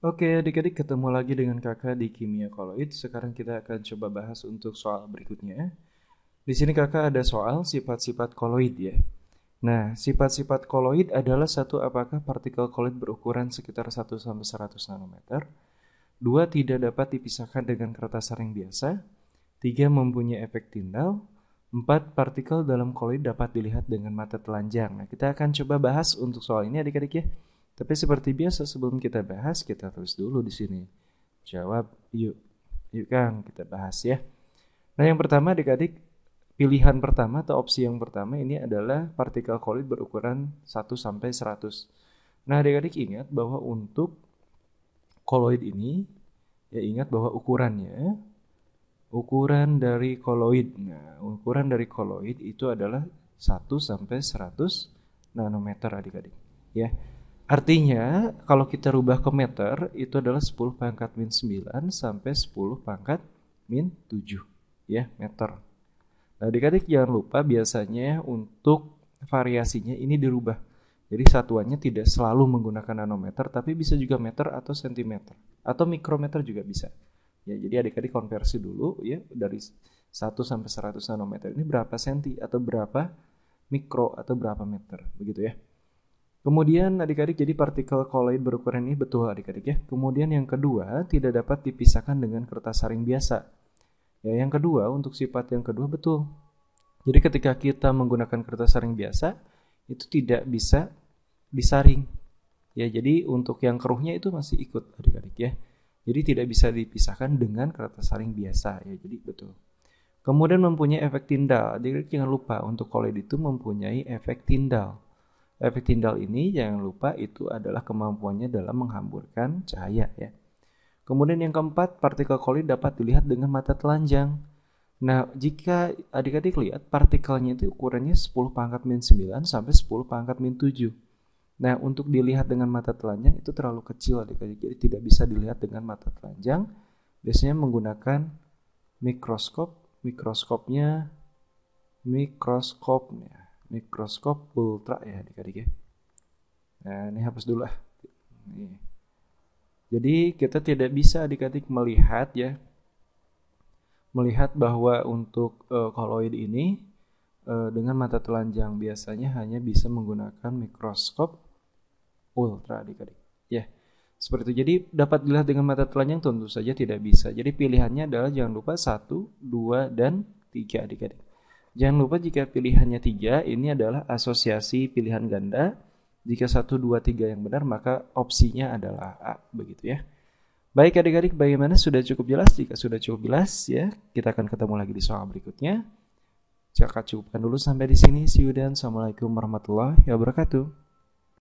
Oke adik-adik ketemu lagi dengan kakak di Kimia Koloid. Sekarang kita akan coba bahas untuk soal berikutnya. Di sini kakak ada soal sifat-sifat koloid ya. Nah, sifat-sifat koloid adalah satu apakah partikel koloid berukuran sekitar 1 sampai 100 nanometer, dua tidak dapat dipisahkan dengan kertas saring biasa, tiga mempunyai efek tindal, empat partikel dalam koloid dapat dilihat dengan mata telanjang. Nah, kita akan coba bahas untuk soal ini adik-adik ya. Tapi seperti biasa sebelum kita bahas, kita tulis dulu di sini. Jawab yuk. Yuk Kang, kita bahas ya. Nah yang pertama adik-adik, pilihan pertama atau opsi yang pertama ini adalah partikel kolid berukuran 1 sampai 100. Nah adik-adik ingat bahwa untuk koloid ini, ya ingat bahwa ukurannya, ukuran dari koloid. Nah, ukuran dari koloid itu adalah 1 sampai 100 nanometer adik-adik. Ya. Artinya kalau kita rubah ke meter itu adalah 10 pangkat min 9 sampai 10 pangkat min 7 ya meter. Nah adik-adik jangan lupa biasanya untuk variasinya ini dirubah. Jadi satuannya tidak selalu menggunakan nanometer tapi bisa juga meter atau sentimeter atau mikrometer juga bisa. Ya, jadi adik-adik konversi dulu ya dari 1 sampai 100 nanometer ini berapa senti atau berapa mikro atau berapa meter begitu ya. Kemudian adik-adik jadi partikel koloid berukuran ini betul adik-adik ya. Kemudian yang kedua tidak dapat dipisahkan dengan kertas saring biasa. Ya yang kedua untuk sifat yang kedua betul. Jadi ketika kita menggunakan kertas saring biasa itu tidak bisa disaring. Ya jadi untuk yang keruhnya itu masih ikut adik-adik ya. Jadi tidak bisa dipisahkan dengan kertas saring biasa ya jadi betul. Kemudian mempunyai efek tindal. Adik-adik jangan lupa untuk koloid itu mempunyai efek tindal. Efek tindal ini jangan lupa itu adalah kemampuannya dalam menghamburkan cahaya ya. Kemudian yang keempat, partikel koli dapat dilihat dengan mata telanjang. Nah, jika adik-adik lihat partikelnya itu ukurannya 10 pangkat min 9 sampai 10 pangkat min 7. Nah, untuk dilihat dengan mata telanjang itu terlalu kecil adik-adik, jadi tidak bisa dilihat dengan mata telanjang. Biasanya menggunakan mikroskop, mikroskopnya mikroskopnya mikroskop ultra ya adik-adik ya. Nah, ini hapus dulu lah. Jadi kita tidak bisa adik-adik melihat ya, melihat bahwa untuk uh, koloid ini uh, dengan mata telanjang biasanya hanya bisa menggunakan mikroskop ultra adik-adik. Ya, seperti itu. Jadi dapat dilihat dengan mata telanjang tentu saja tidak bisa. Jadi pilihannya adalah jangan lupa satu, dua, dan tiga adik-adik. Jangan lupa jika pilihannya tiga, ini adalah asosiasi pilihan ganda. Jika satu, dua, tiga yang benar, maka opsinya adalah A, begitu ya. Baik adik-adik, bagaimana sudah cukup jelas? Jika sudah cukup jelas ya, kita akan ketemu lagi di soal berikutnya. Cakap cukupkan dulu sampai di sini. See you then. Assalamualaikum warahmatullahi wabarakatuh.